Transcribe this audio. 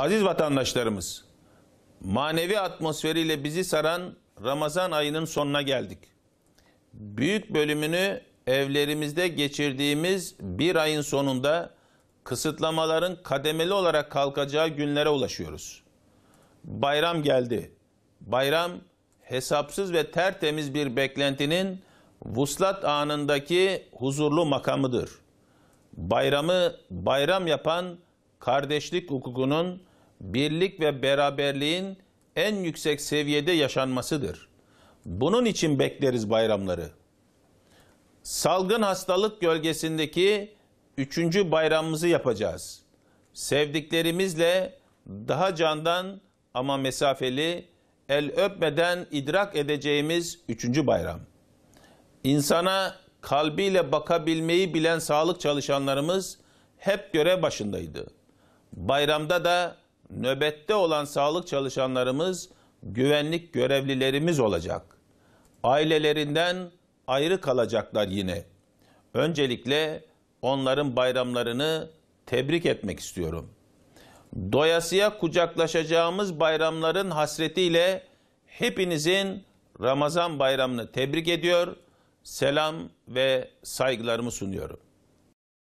Aziz vatandaşlarımız, manevi atmosferiyle bizi saran Ramazan ayının sonuna geldik. Büyük bölümünü evlerimizde geçirdiğimiz bir ayın sonunda kısıtlamaların kademeli olarak kalkacağı günlere ulaşıyoruz. Bayram geldi. Bayram hesapsız ve tertemiz bir beklentinin vuslat anındaki huzurlu makamıdır. Bayramı bayram yapan kardeşlik hukukunun birlik ve beraberliğin en yüksek seviyede yaşanmasıdır. Bunun için bekleriz bayramları. Salgın hastalık gölgesindeki üçüncü bayramımızı yapacağız. Sevdiklerimizle daha candan ama mesafeli, el öpmeden idrak edeceğimiz üçüncü bayram. İnsana kalbiyle bakabilmeyi bilen sağlık çalışanlarımız hep görev başındaydı. Bayramda da nöbette olan sağlık çalışanlarımız güvenlik görevlilerimiz olacak. Ailelerinden ayrı kalacaklar yine. Öncelikle onların bayramlarını tebrik etmek istiyorum. Doyasıya kucaklaşacağımız bayramların hasretiyle hepinizin Ramazan bayramını tebrik ediyor, selam ve saygılarımı sunuyorum.